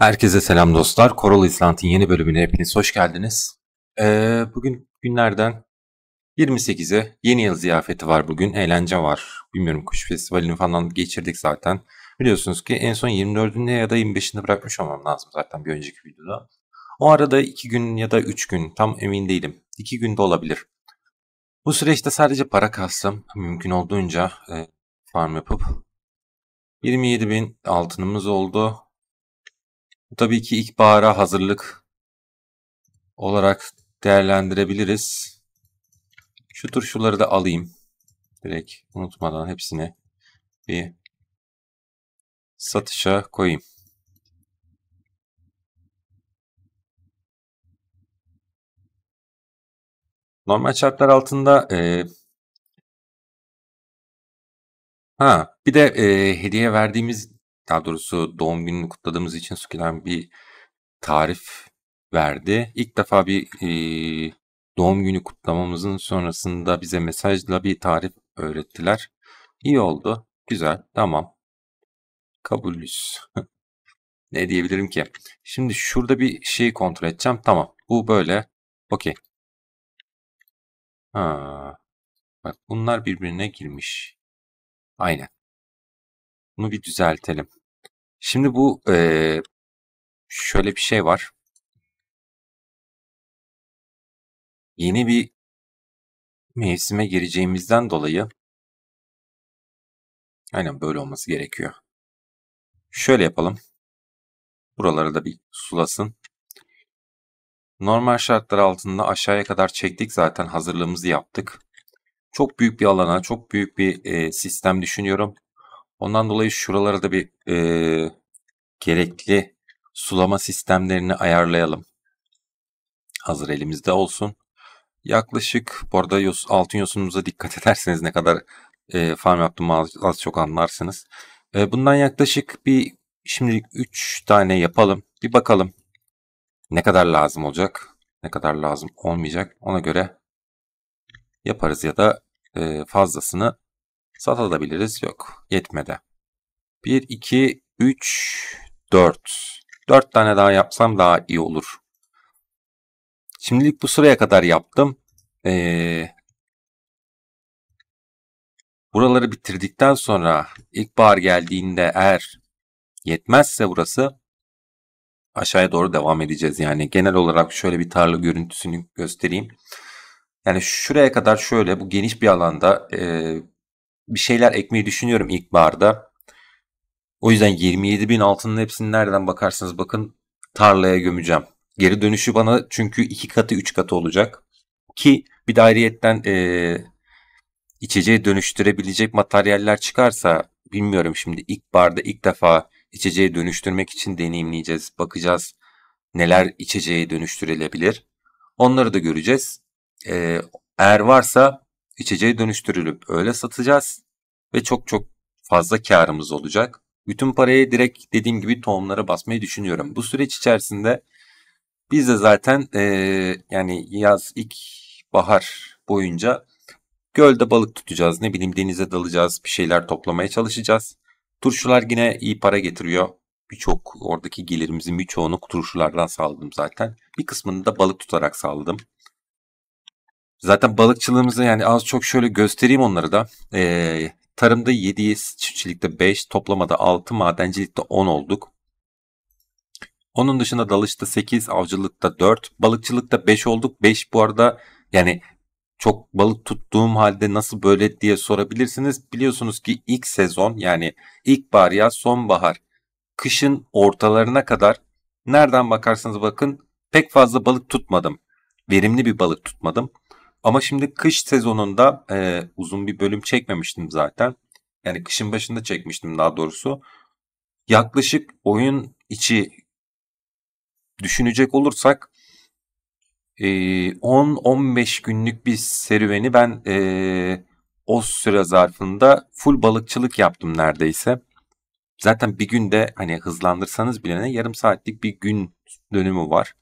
Herkese selam dostlar. Coral Island'ın yeni bölümüne hepiniz hoş geldiniz. Ee, bugün günlerden 28'e yeni yıl ziyafeti var bugün. Eğlence var. Bilmiyorum kuş festivalini falan geçirdik zaten. Biliyorsunuz ki en son 24'ünde ya da 25'inde bırakmış olmam lazım zaten bir önceki videoda. O arada 2 gün ya da 3 gün tam emin değilim. 2 gün de olabilir. Bu süreçte sadece para kastım. Mümkün olduğunca e, farm yapıp 27 bin altınımız oldu. Tabii ki ilkbahara hazırlık olarak değerlendirebiliriz. Şu turşuları da alayım. Direkt unutmadan hepsini bir satışa koyayım. Normal şartlar altında e, ha bir de e, hediye verdiğimiz daha doğrusu doğum gününü kutladığımız için Suki'den bir tarif verdi. İlk defa bir e, doğum günü kutlamamızın sonrasında bize mesajla bir tarif öğrettiler. İyi oldu. Güzel. Tamam. Kabulüz. ne diyebilirim ki? Şimdi şurada bir şey kontrol edeceğim. Tamam. Bu böyle. Okey. Ha. Bak bunlar birbirine girmiş. Aynen. Bunu bir düzeltelim. Şimdi bu e, şöyle bir şey var. Yeni bir mevsime gireceğimizden dolayı aynen böyle olması gerekiyor. Şöyle yapalım. Buraları da bir sulasın. Normal şartlar altında aşağıya kadar çektik zaten hazırlığımızı yaptık. Çok büyük bir alana, çok büyük bir e, sistem düşünüyorum. Ondan dolayı şuralara da bir e, gerekli sulama sistemlerini ayarlayalım. Hazır elimizde olsun. Yaklaşık bu arada yos, altın yosunumuza dikkat ederseniz ne kadar e, farm yaptım az, az çok anlarsınız. E, bundan yaklaşık bir şimdilik 3 tane yapalım. Bir bakalım ne kadar lazım olacak. Ne kadar lazım olmayacak. Ona göre yaparız ya da e, fazlasını satabiliriz. Yok yetmedi. 1, 2, 3, 4. 4 tane daha yapsam daha iyi olur. Şimdilik bu sıraya kadar yaptım. Ee, buraları bitirdikten sonra ilkbahar geldiğinde eğer yetmezse burası aşağıya doğru devam edeceğiz. Yani genel olarak şöyle bir tarla görüntüsünü göstereyim. Yani şuraya kadar şöyle bu geniş bir alanda e, bir şeyler ekmeyi düşünüyorum ilk barda. O yüzden 27 bin altının hepsini nereden bakarsanız bakın tarlaya gömeceğim. Geri dönüşü bana çünkü iki katı üç katı olacak. Ki bir dairiyetten e, içeceği dönüştürebilecek materyaller çıkarsa bilmiyorum şimdi ilk barda ilk defa içeceği dönüştürmek için deneyimleyeceğiz. Bakacağız neler içeceği dönüştürülebilir. Onları da göreceğiz. Ee, eğer varsa içeceğe dönüştürülüp öyle satacağız ve çok çok fazla karımız olacak. Bütün parayı direkt dediğim gibi tohumlara basmayı düşünüyorum. Bu süreç içerisinde biz de zaten e, yani yaz ilk bahar boyunca gölde balık tutacağız. Ne bileyim denize dalacağız. Bir şeyler toplamaya çalışacağız. Turşular yine iyi para getiriyor. Birçok oradaki gelirimizin birçoğunu turşulardan sağladım zaten. Bir kısmını da balık tutarak sağladım. Zaten balıkçılığımızda yani az çok şöyle göstereyim onları da. Ee, tarımda 7, çiftçilikte 5, toplamada 6, madencilikte 10 olduk. Onun dışında dalışta 8, avcılıkta 4, balıkçılıkta 5 olduk. 5 bu arada yani çok balık tuttuğum halde nasıl böyle diye sorabilirsiniz. Biliyorsunuz ki ilk sezon yani ilkbahar ya sonbahar kışın ortalarına kadar nereden bakarsanız bakın pek fazla balık tutmadım. Verimli bir balık tutmadım. Ama şimdi kış sezonunda e, uzun bir bölüm çekmemiştim zaten. Yani kışın başında çekmiştim daha doğrusu. Yaklaşık oyun içi düşünecek olursak e, 10-15 günlük bir serüveni ben e, o süre zarfında full balıkçılık yaptım neredeyse. Zaten bir günde hani hızlandırsanız bile yarım saatlik bir gün dönümü var.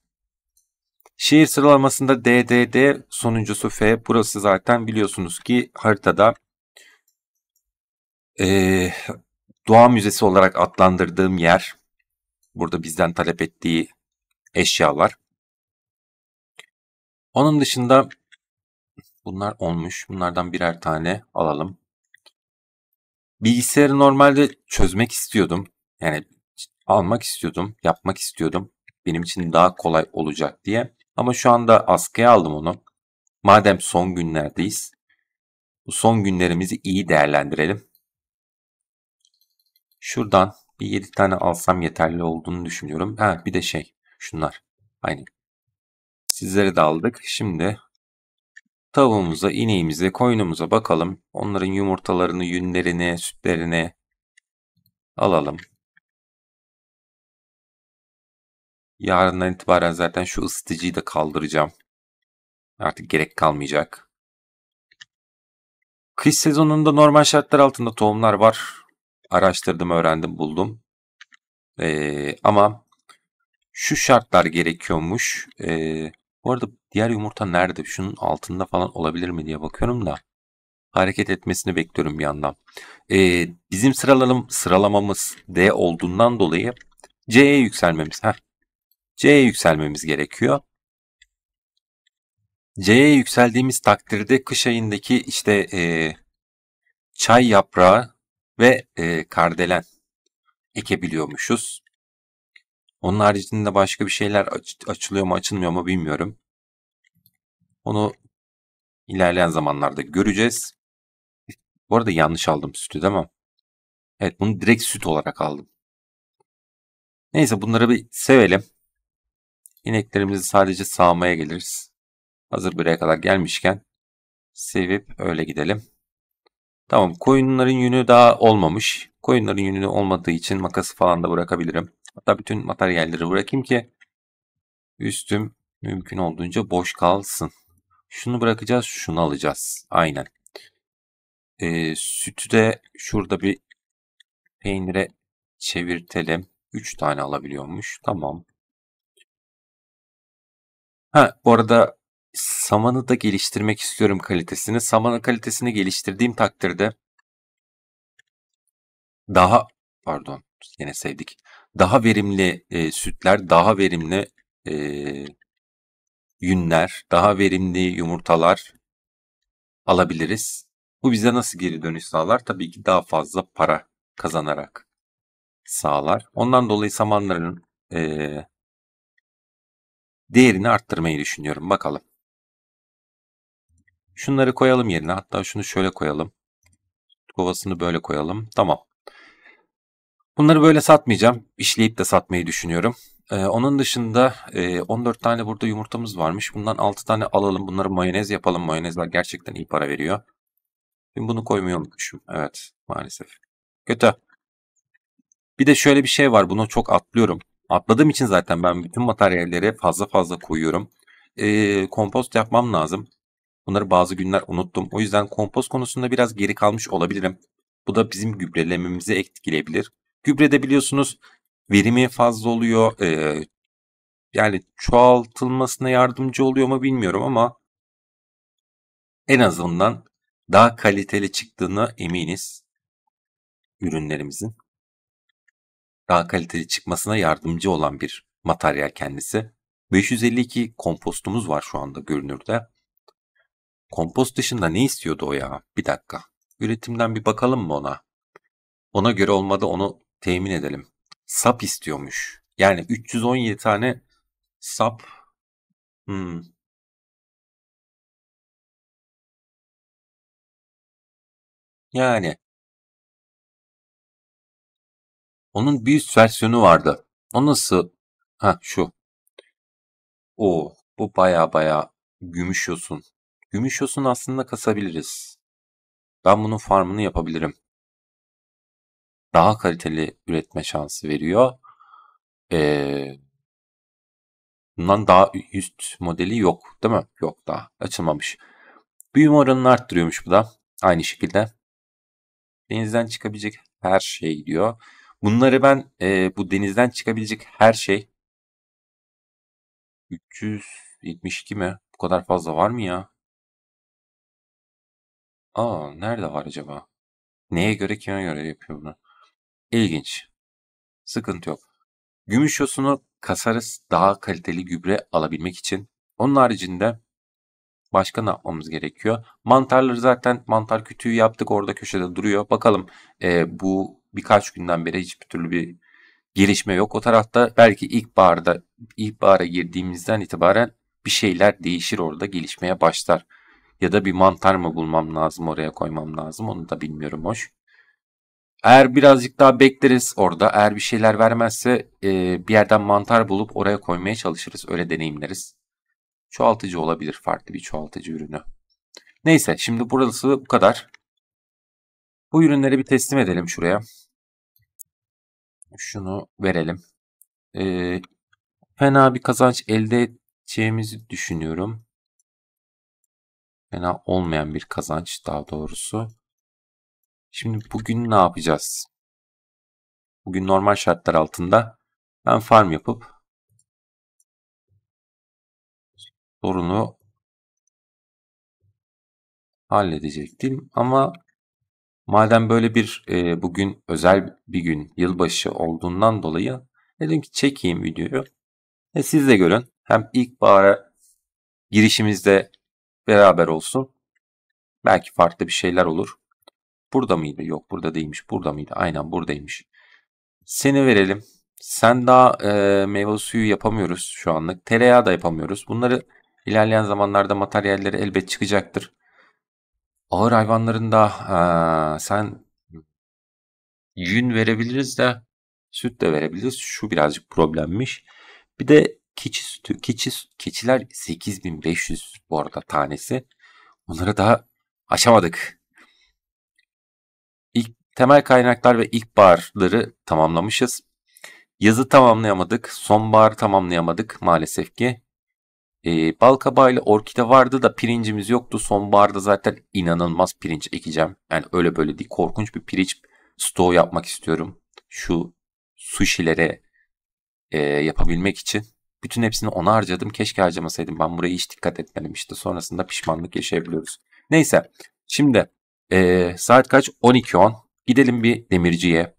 Şehir sıralamasında DDD sonuncusu F. Burası zaten biliyorsunuz ki haritada e, Doğa Müzesi olarak adlandırdığım yer. Burada bizden talep ettiği eşyalar. Onun dışında bunlar olmuş. Bunlardan birer tane alalım. Bilgisayarı normalde çözmek istiyordum. Yani almak istiyordum, yapmak istiyordum. Benim için daha kolay olacak diye. Ama şu anda askıya aldım onu. Madem son günlerdeyiz, bu son günlerimizi iyi değerlendirelim. Şuradan bir 7 tane alsam yeterli olduğunu düşünüyorum. Ha bir de şey şunlar. Aynı. Sizleri de aldık. Şimdi tavuğumuza, ineğimize, koyunumuza bakalım. Onların yumurtalarını, yünlerini, sütlerini alalım. Yarından itibaren zaten şu ısıtıcıyı da kaldıracağım. Artık gerek kalmayacak. Kış sezonunda normal şartlar altında tohumlar var. Araştırdım, öğrendim, buldum. Ee, ama şu şartlar gerekiyormuş. Ee, bu arada diğer yumurta nerede? Şunun altında falan olabilir mi diye bakıyorum da. Hareket etmesini bekliyorum bir yandan. Ee, bizim sıralalım, sıralamamız D olduğundan dolayı C'ye yükselmemiz. Heh, C'ye yükselmemiz gerekiyor. C'ye yükseldiğimiz takdirde kış ayındaki işte e, çay yaprağı ve e, kardelen ekebiliyormuşuz. Onun haricinde başka bir şeyler aç, açılıyor mu açılmıyor mu bilmiyorum. Onu ilerleyen zamanlarda göreceğiz. Bu arada yanlış aldım sütü değil mi? Evet bunu direkt süt olarak aldım. Neyse bunları bir sevelim. İneklerimizi sadece sağmaya geliriz. Hazır buraya kadar gelmişken sevip öyle gidelim. Tamam koyunların yünü daha olmamış. Koyunların yünü olmadığı için makası falan da bırakabilirim. Hatta bütün materyalleri bırakayım ki üstüm mümkün olduğunca boş kalsın. Şunu bırakacağız şunu alacağız. Aynen. Ee, sütü de şurada bir peynire çevirtelim. 3 tane alabiliyormuş. Tamam. Ha bu arada samanı da geliştirmek istiyorum kalitesini. Samanın kalitesini geliştirdiğim takdirde daha pardon yine sevdik. Daha verimli e, sütler, daha verimli e, yünler, daha verimli yumurtalar alabiliriz. Bu bize nasıl geri dönüş sağlar? Tabii ki daha fazla para kazanarak sağlar. Ondan dolayı samanların e, değerini arttırmayı düşünüyorum. Bakalım. Şunları koyalım yerine. Hatta şunu şöyle koyalım. Kovasını böyle koyalım. Tamam. Bunları böyle satmayacağım. İşleyip de satmayı düşünüyorum. Ee, onun dışında e, 14 tane burada yumurtamız varmış. Bundan 6 tane alalım. Bunları mayonez yapalım. Mayonezler gerçekten iyi para veriyor. Şimdi bunu koymayı unutmuşum. Evet maalesef. Kötü. Bir de şöyle bir şey var. Bunu çok atlıyorum. Atladığım için zaten ben bütün materyalleri fazla fazla koyuyorum. E, kompost yapmam lazım. Bunları bazı günler unuttum. O yüzden kompost konusunda biraz geri kalmış olabilirim. Bu da bizim gübrelememizi etkileyebilir. Gübrede biliyorsunuz verimi fazla oluyor. E, yani çoğaltılmasına yardımcı oluyor mu bilmiyorum ama en azından daha kaliteli çıktığına eminiz ürünlerimizin daha kaliteli çıkmasına yardımcı olan bir materyal kendisi. 552 kompostumuz var şu anda görünürde. Kompost dışında ne istiyordu o ya? Bir dakika. Üretimden bir bakalım mı ona? Ona göre olmadı onu temin edelim. Sap istiyormuş. Yani 317 tane sap. Hmm. Yani Onun bir üst versiyonu vardı. O nasıl? Ha şu. O oh, bu baya baya gümüş yosun. Gümüş yosun aslında kasabiliriz. Ben bunun farmını yapabilirim. Daha kaliteli üretme şansı veriyor. Ee, bundan daha üst modeli yok değil mi? Yok daha açılmamış. Büyüme oranını arttırıyormuş bu da. Aynı şekilde denizden çıkabilecek her şey diyor. Bunları ben e, bu denizden çıkabilecek her şey 372 mi? Bu kadar fazla var mı ya? Aa nerede var acaba? Neye göre kime göre yapıyor bunu? İlginç. Sıkıntı yok. Gümüş yosunu kasarız daha kaliteli gübre alabilmek için. Onun haricinde başka ne yapmamız gerekiyor? Mantarları zaten mantar kütüğü yaptık orada köşede duruyor. Bakalım e, bu birkaç günden beri hiçbir türlü bir gelişme yok o tarafta. Belki ilkbaharda ilkbahara girdiğimizden itibaren bir şeyler değişir orada gelişmeye başlar. Ya da bir mantar mı bulmam lazım oraya koymam lazım onu da bilmiyorum hoş. Eğer birazcık daha bekleriz orada eğer bir şeyler vermezse e, bir yerden mantar bulup oraya koymaya çalışırız öyle deneyimleriz. Çoğaltıcı olabilir farklı bir çoğaltıcı ürünü. Neyse şimdi burası bu kadar. Bu ürünleri bir teslim edelim şuraya şunu verelim. E, fena bir kazanç elde edeceğimizi düşünüyorum. Fena olmayan bir kazanç daha doğrusu. Şimdi bugün ne yapacağız? Bugün normal şartlar altında ben farm yapıp sorunu halledecektim ama Madem böyle bir e, bugün özel bir gün yılbaşı olduğundan dolayı dedim ki çekeyim videoyu. E, siz de görün. Hem ilk ilkbahara girişimizde beraber olsun. Belki farklı bir şeyler olur. Burada mıydı? Yok burada değilmiş. Burada mıydı? Aynen buradaymış. Seni verelim. Sen daha e, meyve suyu yapamıyoruz şu anlık. Tereyağı da yapamıyoruz. Bunları ilerleyen zamanlarda materyalleri elbet çıkacaktır. Ağır hayvanlarında, eee, sen yün verebiliriz de süt de verebiliriz. Şu birazcık problemmiş. Bir de keçi sütü. Keçi, keçiler 8.500 bu arada tanesi. Onları daha aşamadık. İlk temel kaynaklar ve ilk barları tamamlamışız. Yazı tamamlayamadık, son sonbaharı tamamlayamadık maalesef ki. E, bal orkide vardı da pirincimiz yoktu. Sonbaharda zaten inanılmaz pirinç ekeceğim. Yani öyle böyle değil. Korkunç bir pirinç stoğu yapmak istiyorum. Şu sushilere e, yapabilmek için. Bütün hepsini ona harcadım. Keşke harcamasaydım. Ben buraya hiç dikkat etmedim işte. Sonrasında pişmanlık yaşayabiliyoruz. Neyse. Şimdi e, saat kaç? 12.10. Gidelim bir demirciye.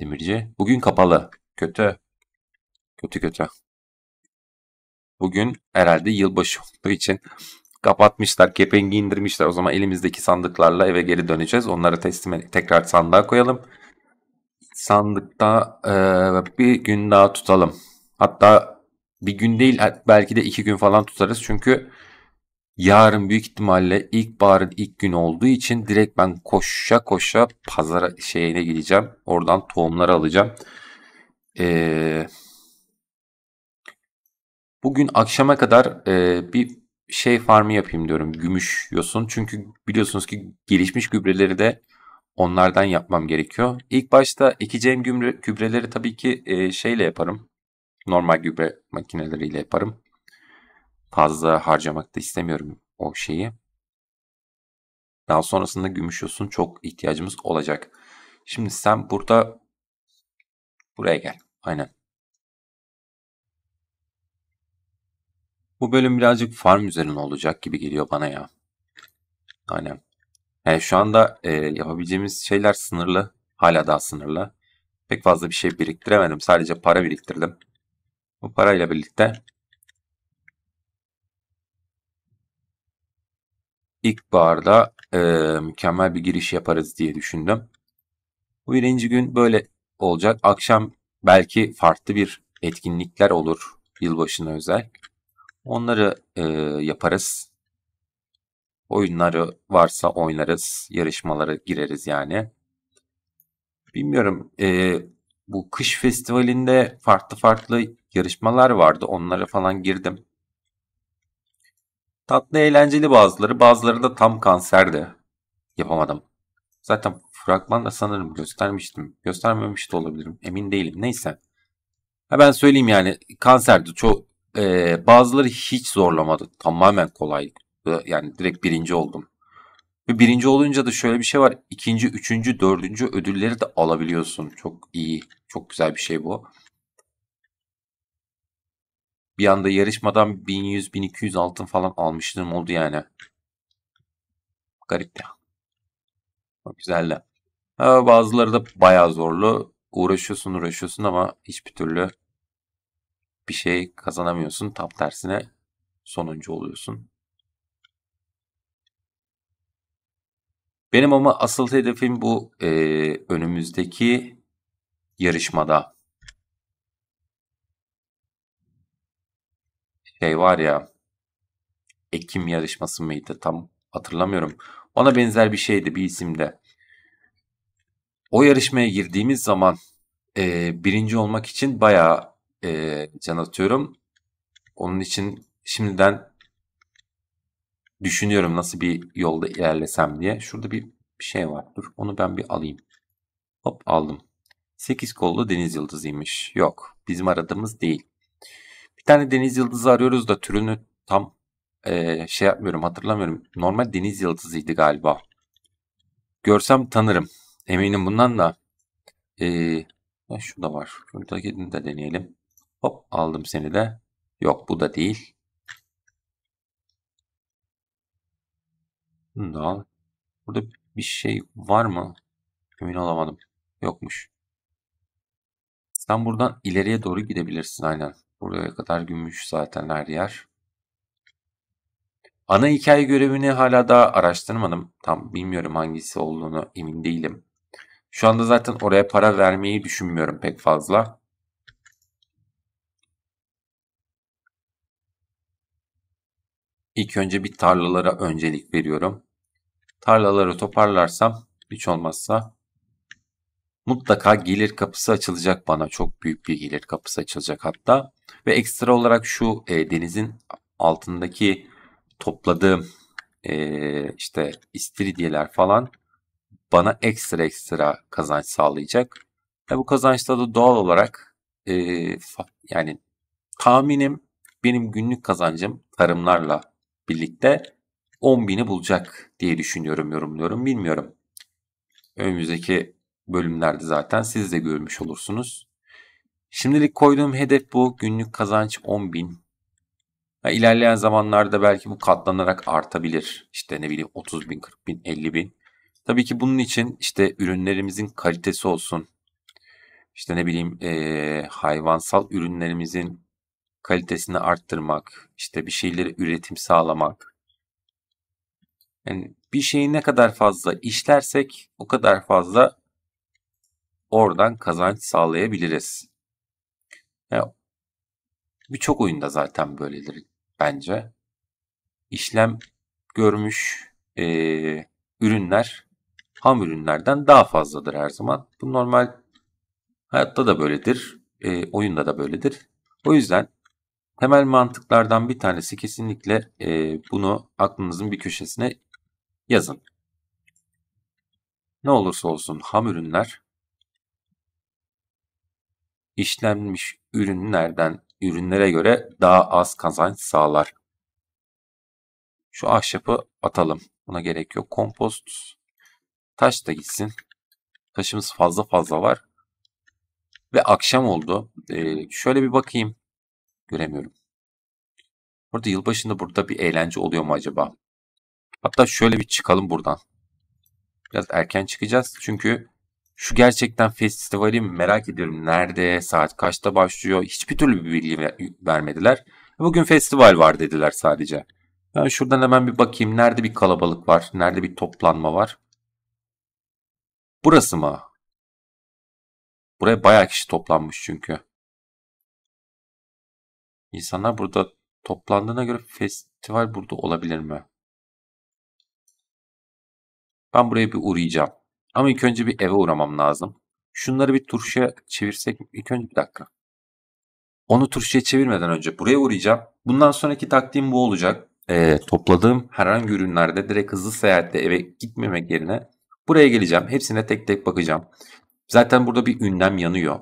Demirci. Bugün kapalı. Kötü. Kötü kötü. Bugün herhalde yılbaşı olduğu için kapatmışlar, kepengi indirmişler. O zaman elimizdeki sandıklarla eve geri döneceğiz. Onları teslim tekrar sandığa koyalım. Sandıkta e, bir gün daha tutalım. Hatta bir gün değil belki de iki gün falan tutarız. Çünkü yarın büyük ihtimalle ilkbaharın ilk günü olduğu için direkt ben koşa koşa pazara şeyine gideceğim. Oradan tohumları alacağım. Eee Bugün akşama kadar e, bir şey farmı yapayım diyorum. Gümüş yosun. Çünkü biliyorsunuz ki gelişmiş gübreleri de onlardan yapmam gerekiyor. İlk başta ekeceğim gübre, gübreleri tabii ki e, şeyle yaparım. Normal gübre makineleriyle yaparım. Fazla harcamak da istemiyorum o şeyi. Daha sonrasında gümüş yosun çok ihtiyacımız olacak. Şimdi sen burada buraya gel. Aynen. Bu bölüm birazcık farm üzerine olacak gibi geliyor bana ya. Aynen. Yani ee, şu anda e, yapabileceğimiz şeyler sınırlı. Hala daha sınırlı. Pek fazla bir şey biriktiremedim. Sadece para biriktirdim. Bu parayla birlikte ilkbaharda e, mükemmel bir giriş yaparız diye düşündüm. Bu birinci gün böyle olacak. Akşam belki farklı bir etkinlikler olur yılbaşına özel. Onları e, yaparız. Oyunları varsa oynarız. Yarışmalara gireriz yani. Bilmiyorum. E, bu kış festivalinde farklı farklı yarışmalar vardı. Onlara falan girdim. Tatlı eğlenceli bazıları. Bazıları da tam kanserdi. Yapamadım. Zaten fragman da sanırım göstermiştim. Göstermemiş de olabilirim. Emin değilim. Neyse. Ha ben söyleyeyim yani kanserdi. Ço e, bazıları hiç zorlamadı. Tamamen kolay. Yani direkt birinci oldum. Ve birinci olunca da şöyle bir şey var. İkinci, üçüncü, dördüncü ödülleri de alabiliyorsun. Çok iyi, çok güzel bir şey bu. Bir anda yarışmadan 1100-1200 altın falan almışlığım oldu yani. Garip ya. Çok de. Bazıları da bayağı zorlu. Uğraşıyorsun uğraşıyorsun ama hiçbir türlü bir şey kazanamıyorsun. Tam tersine sonuncu oluyorsun. Benim ama asıl hedefim bu e, önümüzdeki yarışmada. Şey var ya Ekim yarışması mıydı tam hatırlamıyorum. Ona benzer bir şeydi bir isimde. O yarışmaya girdiğimiz zaman e, birinci olmak için bayağı e, can atıyorum. Onun için şimdiden düşünüyorum nasıl bir yolda ilerlesem diye. Şurada bir şey var. Dur onu ben bir alayım. Hop aldım. 8 kollu deniz yıldızıymış. Yok bizim aradığımız değil. Bir tane deniz yıldızı arıyoruz da türünü tam e, şey yapmıyorum hatırlamıyorum. Normal deniz yıldızıydı galiba. Görsem tanırım. Eminim bundan da. Ee, şurada var. Şuradaki de deneyelim. Hop aldım seni de. Yok bu da değil. Bunu da al. Burada bir şey var mı? Emin olamadım. Yokmuş. Sen buradan ileriye doğru gidebilirsin aynen. Buraya kadar gümüş zaten her yer. Ana hikaye görevini hala daha araştırmadım. Tam bilmiyorum hangisi olduğunu emin değilim. Şu anda zaten oraya para vermeyi düşünmüyorum pek fazla. İlk önce bir tarlalara öncelik veriyorum. Tarlaları toparlarsam hiç olmazsa mutlaka gelir kapısı açılacak bana. Çok büyük bir gelir kapısı açılacak hatta. Ve ekstra olarak şu e, denizin altındaki topladığım e, işte istiridyeler falan bana ekstra ekstra kazanç sağlayacak. Ve bu kazançta da doğal olarak e, yani tahminim benim günlük kazancım tarımlarla birlikte 10.000'i bulacak diye düşünüyorum, yorumluyorum. Bilmiyorum. Önümüzdeki bölümlerde zaten siz de görmüş olursunuz. Şimdilik koyduğum hedef bu. Günlük kazanç 10.000. Ha, ilerleyen zamanlarda belki bu katlanarak artabilir. İşte ne bileyim 30 bin, 40 bin, 50 bin. Tabii ki bunun için işte ürünlerimizin kalitesi olsun. İşte ne bileyim e, hayvansal ürünlerimizin kalitesini arttırmak, işte bir şeyleri üretim sağlamak. Yani bir şeyi ne kadar fazla işlersek o kadar fazla oradan kazanç sağlayabiliriz. Yani Birçok oyunda zaten böyledir bence. İşlem görmüş e, ürünler ham ürünlerden daha fazladır her zaman. Bu normal hayatta da böyledir, e, oyunda da böyledir. O yüzden Temel mantıklardan bir tanesi kesinlikle e, bunu aklınızın bir köşesine yazın. Ne olursa olsun ham ürünler işlenmiş ürünlerden ürünlere göre daha az kazanç sağlar. Şu ahşapı atalım. Buna gerek yok. Kompost taş da gitsin. Taşımız fazla fazla var. Ve akşam oldu. Ee, şöyle bir bakayım göremiyorum. Burada yılbaşında burada bir eğlence oluyor mu acaba? Hatta şöyle bir çıkalım buradan. Biraz erken çıkacağız çünkü şu gerçekten festivali merak ediyorum. Nerede, saat kaçta başlıyor? Hiçbir türlü bir bilgi vermediler. Bugün festival var dediler sadece. Ben şuradan hemen bir bakayım. Nerede bir kalabalık var? Nerede bir toplanma var? Burası mı? Buraya bayağı kişi toplanmış çünkü. İnsanlar burada toplandığına göre festival burada olabilir mi? Ben buraya bir uğrayacağım. Ama ilk önce bir eve uğramam lazım. Şunları bir turşuya çevirsek ilk önce bir dakika. Onu turşuya çevirmeden önce buraya uğrayacağım. Bundan sonraki taktiğim bu olacak. Ee, topladığım herhangi ürünlerde direkt hızlı seyahatle eve gitmemek yerine buraya geleceğim. Hepsine tek tek bakacağım. Zaten burada bir ünlem yanıyor.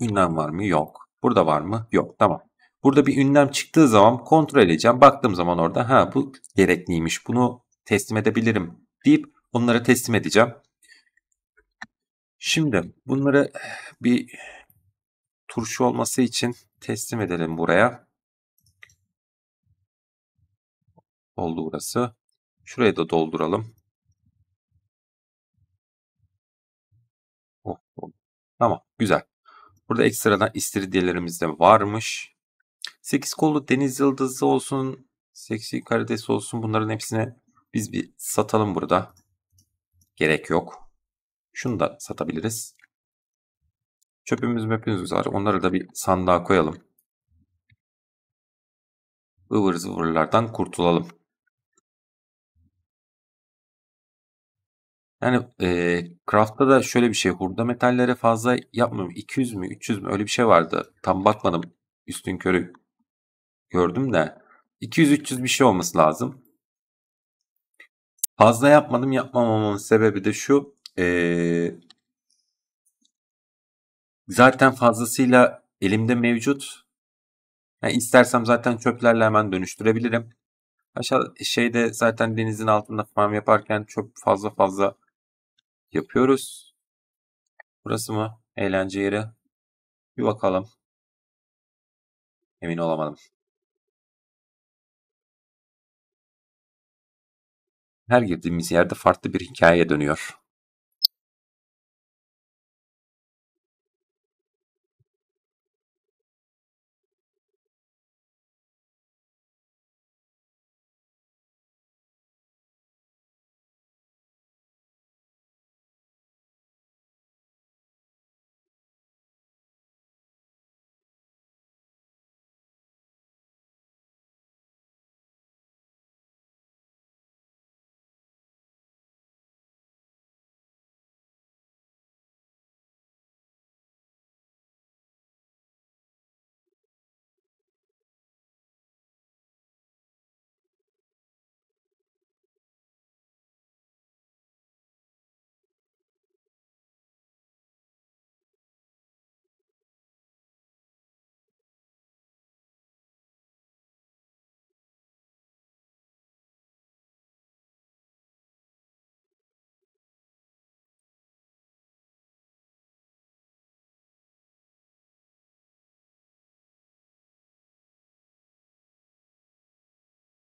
Ünlem var mı? Yok. Burada var mı? Yok. Tamam. Burada bir ünlem çıktığı zaman kontrol edeceğim. Baktığım zaman orada ha bu gerekliymiş. Bunu teslim edebilirim deyip onlara teslim edeceğim. Şimdi bunları eh, bir turşu olması için teslim edelim buraya. Oldu burası. Şuraya da dolduralım. Oh, oh. Tamam güzel. Burada ekstradan istiridyelerimiz de varmış. 8 kollu deniz yıldızı olsun. Seksi karides olsun. Bunların hepsine biz bir satalım burada. Gerek yok. Şunu da satabiliriz. Çöpümüz möpümüz var. Onları da bir sandığa koyalım. Ivır zıvırlardan kurtulalım. Yani, eee, Craft'ta da şöyle bir şey, hurda metallere fazla yapmıyorum. 200 mü 300 mü öyle bir şey vardı. Tam bakmadım. üstün körü gördüm de. 200-300 bir şey olması lazım. Fazla yapmadım. Yapmamamın sebebi de şu. Eee zaten fazlasıyla elimde mevcut. Yani istersem zaten çöplerle hemen dönüştürebilirim. Aşağı şeyde zaten denizin altında farm yaparken çok fazla fazla yapıyoruz. Burası mı? Eğlence yeri. Bir bakalım. Emin olamadım. Her girdiğimiz yerde farklı bir hikaye dönüyor.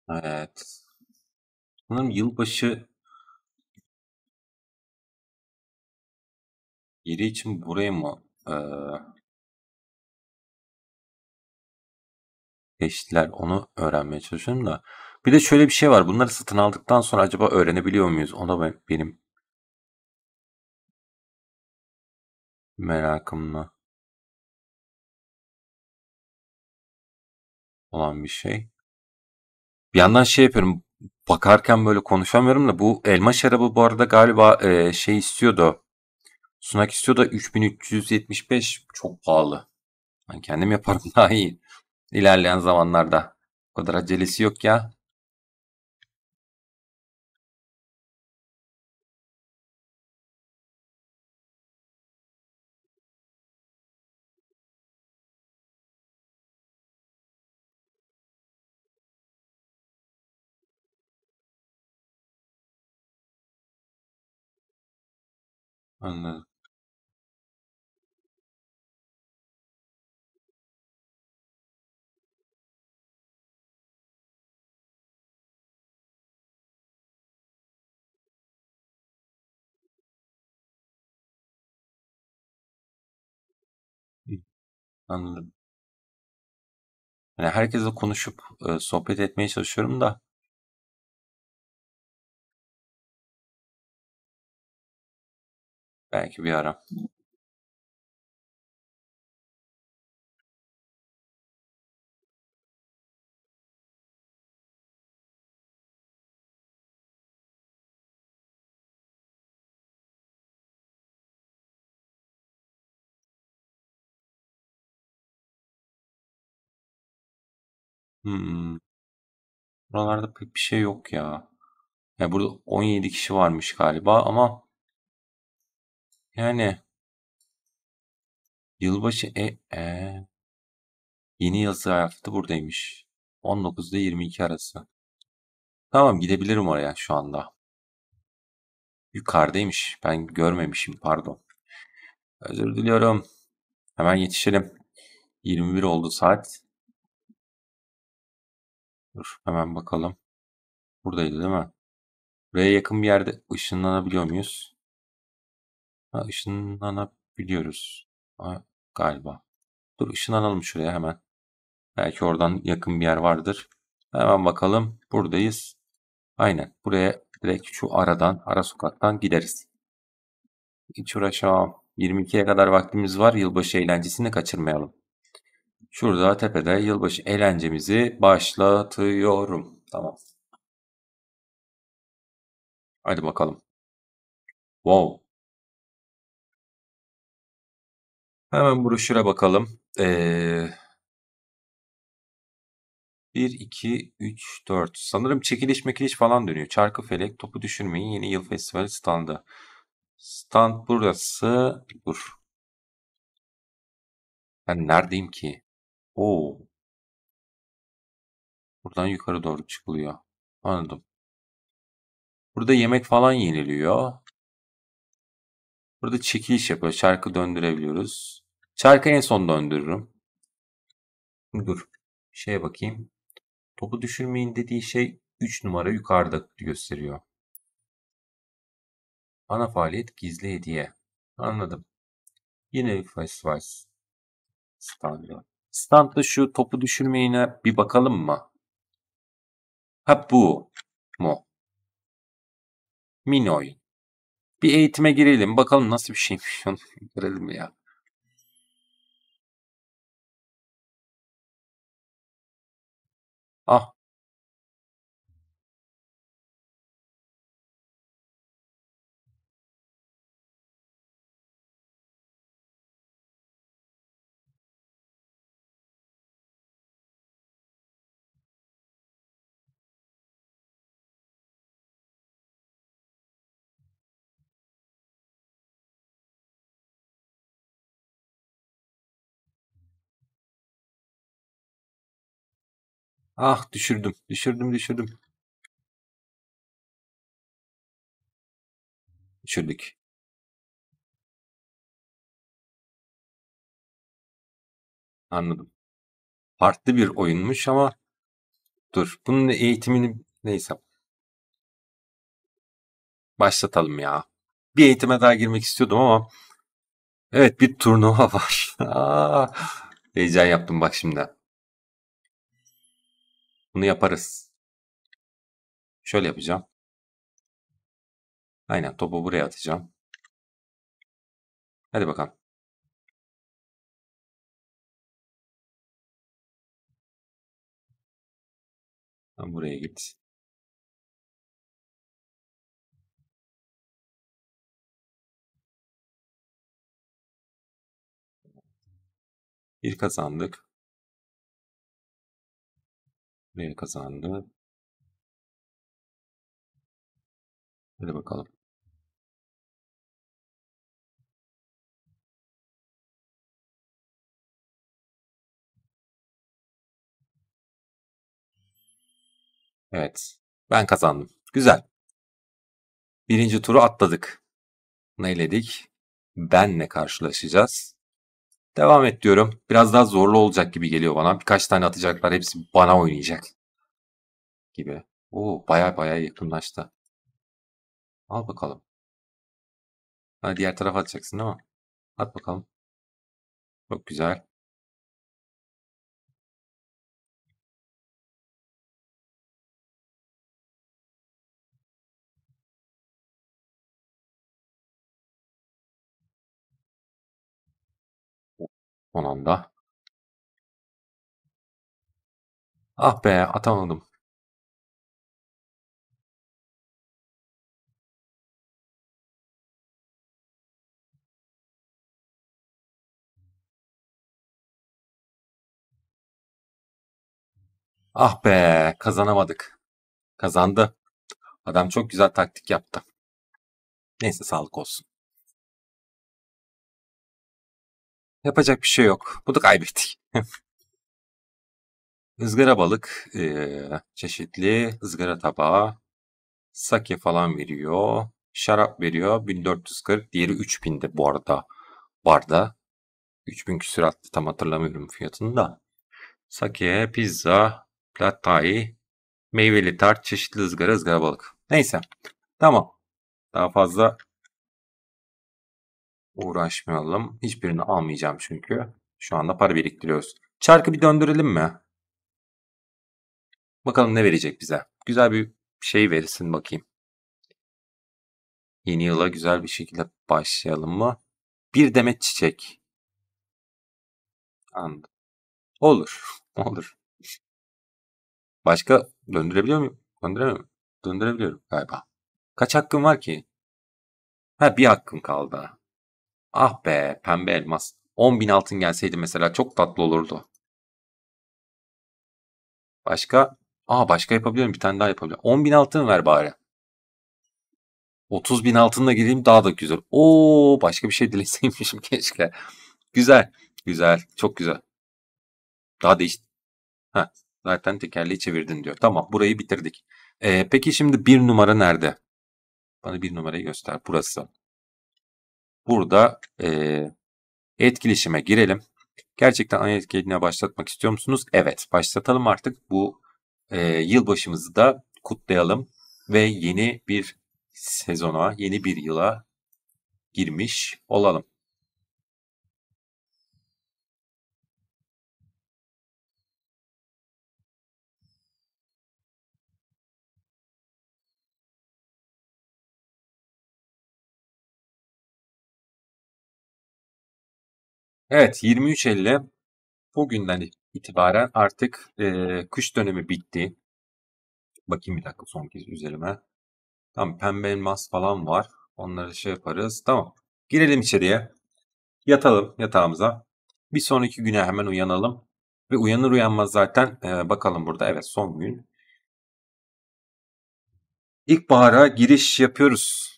Evet. Sanırım yılbaşı yeri için burayı mı, eee seçtiler? Onu öğrenmeye çalışıyorum da. Bir de şöyle bir şey var. Bunları satın aldıktan sonra acaba öğrenebiliyor muyuz? O da benim merakımla olan bir şey. Bir yandan şey yapıyorum bakarken böyle konuşamıyorum da bu elma şarabı bu arada galiba e, şey istiyordu. Sunak istiyor da 3375 çok pahalı. Ben kendim yaparım daha iyi. İlerleyen zamanlarda. O kadar acelesi yok ya. Anladım. Hı. Anladım. Yani herkesle konuşup, eee, sohbet etmeye çalışıyorum da Belki bir ara. Hmm. Buralarda pek bir şey yok ya. Ya, burada 17 kişi varmış galiba ama yani yılbaşı e, e yeni yıl ziyafeti buradaymış. 19 ile 22 arası. Tamam gidebilirim oraya şu anda. Yukarıdaymış. Ben görmemişim pardon. Özür diliyorum. Hemen yetişelim. 21 oldu saat. Dur hemen bakalım. Buradaydı değil mi? Buraya yakın bir yerde ışınlanabiliyor muyuz? Ha, ışınlanabiliyoruz. galiba. Dur ışınlanalım şuraya hemen. Belki oradan yakın bir yer vardır. Hemen bakalım. Buradayız. Aynen. Buraya direkt şu aradan, ara sokaktan gideriz. Hiç uğraşamam. 22'ye kadar vaktimiz var. Yılbaşı eğlencesini kaçırmayalım. Şurada tepede yılbaşı eğlencemizi başlatıyorum. Tamam. Hadi bakalım. Wow. Hemen broşüre bakalım. Ee, 1, 2, 3, 4. Sanırım çekiliş mekiliş falan dönüyor. Çarkı felek, topu düşürmeyin. Yeni yıl festivali standı. Stand burası. Dur. Ben neredeyim ki? Oo. Buradan yukarı doğru çıkılıyor. Anladım. Burada yemek falan yeniliyor. Burada çekiliş yapıyor. Çarkı döndürebiliyoruz. Çarkı en son döndürürüm. Dur. Şeye bakayım. Topu düşürmeyin dediği şey 3 numara yukarıda gösteriyor. Ana faaliyet gizli hediye. Anladım. Yine festival. Standı. Standta şu topu düşürmeyine bir bakalım mı? Ha bu mu? Minoy. Bir eğitime girelim. Bakalım nasıl bir şeymiş. Onu görelim ya. Ah, Ah düşürdüm. Düşürdüm düşürdüm. Düşürdük. Anladım. Farklı bir oyunmuş ama dur. Bunun eğitimini neyse. Başlatalım ya. Bir eğitime daha girmek istiyordum ama evet bir turnuva var. Heyecan yaptım bak şimdi. Bunu yaparız. Şöyle yapacağım. Aynen topu buraya atacağım. Hadi bakalım. Tam buraya git. Bir kazandık. Buraya kazandı. Hadi bakalım. Evet. Ben kazandım. Güzel. Birinci turu atladık. Neyledik? Benle karşılaşacağız. Devam et diyorum. Biraz daha zorlu olacak gibi geliyor bana. Birkaç tane atacaklar. Hepsi bana oynayacak. Gibi. Oo baya baya yakınlaştı. Al bakalım. Ha, diğer tarafa atacaksın değil mi? At bakalım. Çok güzel. son anda. Ah be atamadım. Ah be kazanamadık. Kazandı. Adam çok güzel taktik yaptı. Neyse sağlık olsun. yapacak bir şey yok. Bunu kaybettik. Izgara balık, e, çeşitli ızgara tabağı, sake falan veriyor. Şarap veriyor 1440, diğeri 3000 de bu arada barda. 3000 küsür attı tam hatırlamıyorum fiyatını da. Sake, pizza, platai, meyveli tart, çeşitli ızgara, ızgara balık. Neyse. Tamam. Daha fazla uğraşmayalım. Hiçbirini almayacağım çünkü. Şu anda para biriktiriyoruz. Çarkı bir döndürelim mi? Bakalım ne verecek bize. Güzel bir şey verirsin bakayım. Yeni yıla güzel bir şekilde başlayalım mı? Bir demet çiçek. Anladım. Olur. Olur. Başka döndürebiliyor muyum? Döndüremiyor muyum? Döndürebiliyorum galiba. Kaç hakkım var ki? Ha bir hakkım kaldı. Ah be pembe elmas. 10 bin altın gelseydi mesela çok tatlı olurdu. Başka? Aa başka yapabiliyorum. Bir tane daha yapabiliyorum. 10 bin altın ver bari. 30 bin altınla gireyim daha da güzel. Oo başka bir şey dileseymişim keşke. Güzel. Güzel. Çok güzel. Daha değiş... Heh, zaten tekerleği çevirdin diyor. Tamam burayı bitirdik. Ee, peki şimdi bir numara nerede? Bana bir numarayı göster. Burası burada e, etkileşime girelim. Gerçekten ana etkileşimine başlatmak istiyor musunuz? Evet başlatalım artık bu e, yılbaşımızı da kutlayalım ve yeni bir sezona, yeni bir yıla girmiş olalım. Evet 23 Eylül'e bugünden itibaren artık e, kış dönemi bitti. Bakayım bir dakika son kez üzerime. Tam pembe elmas falan var. Onları şey yaparız. Tamam. Girelim içeriye. Yatalım yatağımıza. Bir sonraki güne hemen uyanalım. Ve uyanır uyanmaz zaten e, bakalım burada. Evet son gün. İlkbahara giriş yapıyoruz.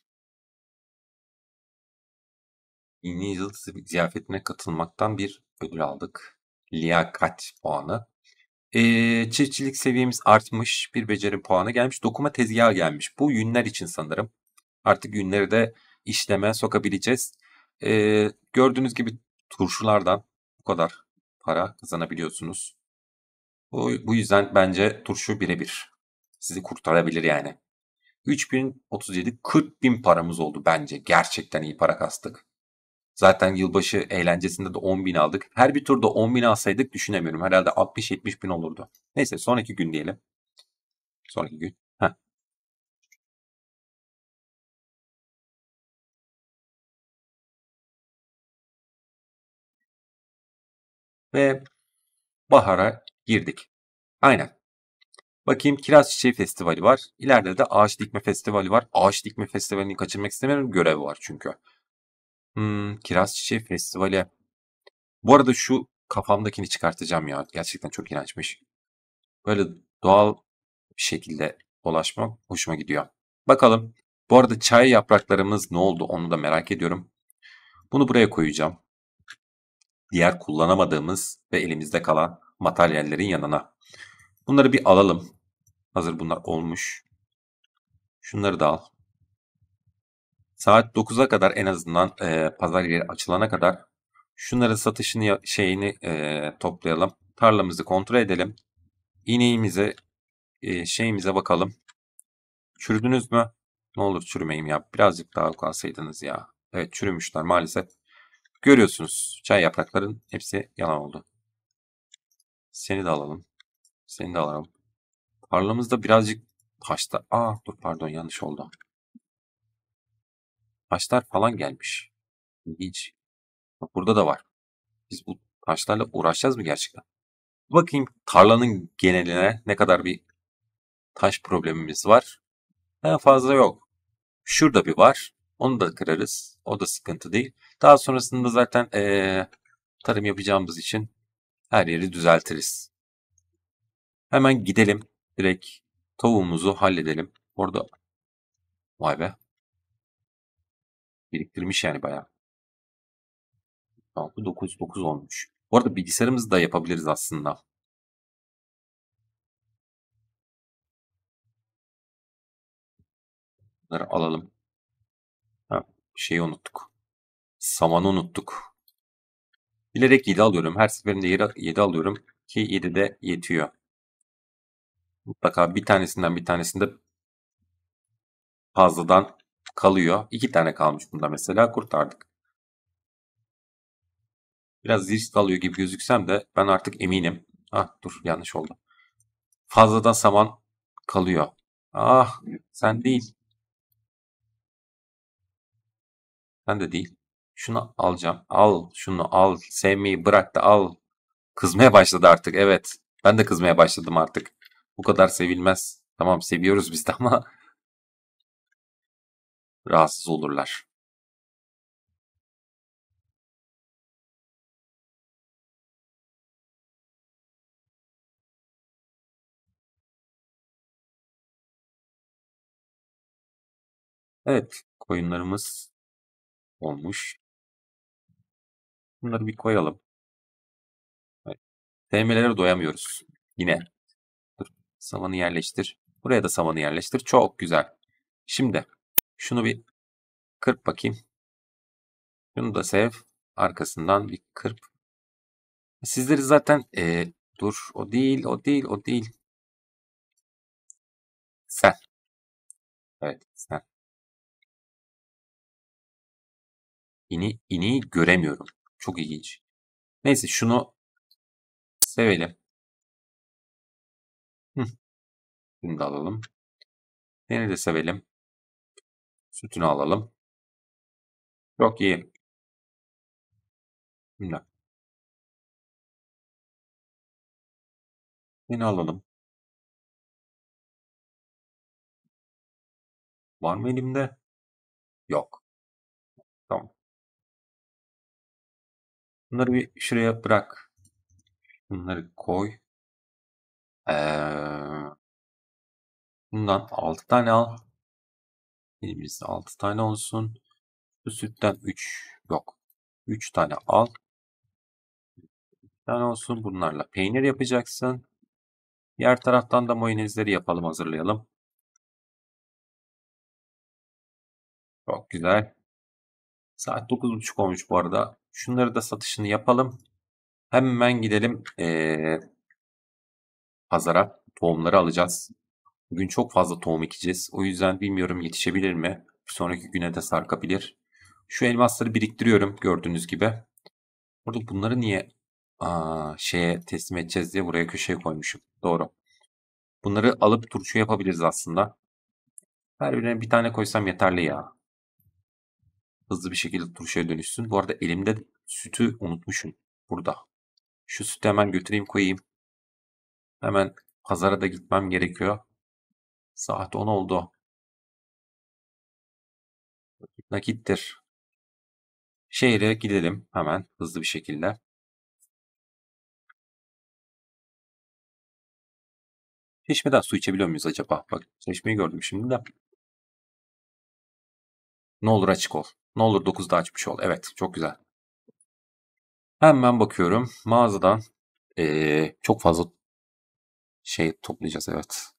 Yeni yıl ziyafetine katılmaktan bir ödül aldık. Liyakat puanı. Ee, çiftçilik seviyemiz artmış. Bir beceri puanı gelmiş. Dokuma tezgahı gelmiş. Bu yünler için sanırım. Artık yünleri de işleme sokabileceğiz. Ee, gördüğünüz gibi turşulardan bu kadar para kazanabiliyorsunuz. Bu, bu yüzden bence turşu birebir. Sizi kurtarabilir yani. 3037 40 bin paramız oldu bence. Gerçekten iyi para kastık. Zaten yılbaşı eğlencesinde de 10 bin aldık. Her bir turda 10 bin alsaydık düşünemiyorum. Herhalde 60-70 bin olurdu. Neyse sonraki gün diyelim. Sonraki gün. Heh. Ve bahara girdik. Aynen. Bakayım Kiraz Çiçeği Festivali var. İleride de Ağaç Dikme Festivali var. Ağaç Dikme Festivali'ni kaçırmak istemiyorum. Görev var çünkü. Hımm, Kiraz Çiçeği Festivali. Bu arada şu kafamdakini çıkartacağım ya. Gerçekten çok iğrençmiş. Böyle doğal bir şekilde dolaşmak hoşuma gidiyor. Bakalım. Bu arada çay yapraklarımız ne oldu onu da merak ediyorum. Bunu buraya koyacağım. Diğer kullanamadığımız ve elimizde kalan materyallerin yanına. Bunları bir alalım. Hazır bunlar olmuş. Şunları da al saat 9'a kadar en azından e, pazar yeri açılana kadar şunların satışını şeyini e, toplayalım. Tarlamızı kontrol edelim. İneğimize e, şeyimize bakalım. Çürüdünüz mü? Ne olur çürümeyim ya. Birazcık daha kalsaydınız ya. Evet çürümüşler maalesef. Görüyorsunuz çay yaprakların hepsi yalan oldu. Seni de alalım. Seni de alalım. Tarlamızda birazcık taşta. Aa dur pardon yanlış oldu taşlar falan gelmiş. İlginç. Bak burada da var. Biz bu taşlarla uğraşacağız mı gerçekten? Bakayım tarlanın geneline ne kadar bir taş problemimiz var. En fazla yok. Şurada bir var. Onu da kırarız. O da sıkıntı değil. Daha sonrasında zaten ee, tarım yapacağımız için her yeri düzeltiriz. Hemen gidelim. Direkt tavuğumuzu halledelim. Orada vay be Biriktirmiş yani bayağı. 6, 9, 9 olmuş. Bu arada bilgisayarımızı da yapabiliriz aslında. Bunları alalım. Ha, şeyi unuttuk. Samanı unuttuk. Bilerek 7 alıyorum. Her seferinde 7 alıyorum ki 7 de yetiyor. Mutlaka bir tanesinden bir tanesinde fazladan kalıyor. İki tane kalmış bunda mesela kurtardık. Biraz risk alıyor gibi gözüksem de ben artık eminim. Ah dur yanlış oldu. Fazladan saman kalıyor. Ah sen değil. Sen de değil. Şunu alacağım. Al şunu al. Sevmeyi bırak da al. Kızmaya başladı artık evet. Ben de kızmaya başladım artık. Bu kadar sevilmez. Tamam seviyoruz biz de ama rahatsız olurlar. Evet, koyunlarımız olmuş. Bunları bir koyalım. Evet. doyamıyoruz. Yine. Dur, savanı yerleştir. Buraya da savanı yerleştir. Çok güzel. Şimdi şunu bir kırp bakayım. Şunu da sev. Arkasından bir kırp. Sizleri zaten ee, dur o değil o değil o değil. Sen. Evet sen. İni, ini göremiyorum. Çok ilginç. Neyse şunu sevelim. Hı. Bunu da alalım. Beni de sevelim. Sütünü alalım. Çok iyi. Şimdi. Seni alalım. Var mı elimde? Yok. Tamam. Bunları bir şuraya bırak. Bunları koy. Ee, bundan 6 tane al. Elimizde 6 tane olsun. Bu sütten 3 yok. 3 tane al. Bir tane olsun. Bunlarla peynir yapacaksın. Diğer taraftan da mayonezleri yapalım, hazırlayalım. Çok güzel. Saat 9.30 olmuş bu arada. Şunları da satışını yapalım. Hemen gidelim ee, pazara. Tohumları alacağız. Bugün çok fazla tohum ekeceğiz. O yüzden bilmiyorum yetişebilir mi? Bir sonraki güne de sarkabilir. Şu elmasları biriktiriyorum gördüğünüz gibi. Burada bunları niye Aa, şeye teslim edeceğiz diye buraya köşeye koymuşum. Doğru. Bunları alıp turşu yapabiliriz aslında. Her birine bir tane koysam yeterli ya. Hızlı bir şekilde turşuya dönüşsün. Bu arada elimde sütü unutmuşum. Burada. Şu sütü hemen götüreyim koyayım. Hemen pazara da gitmem gerekiyor. Saat 10 oldu. nakittir. Şehre gidelim hemen hızlı bir şekilde. Çeşmeden su içebiliyor muyuz acaba? Bak çeşmeyi gördüm şimdi de. Ne olur açık ol. Ne olur 9'da açmış ol. Evet çok güzel. Hemen bakıyorum. Mağazadan ee, çok fazla şey toplayacağız evet.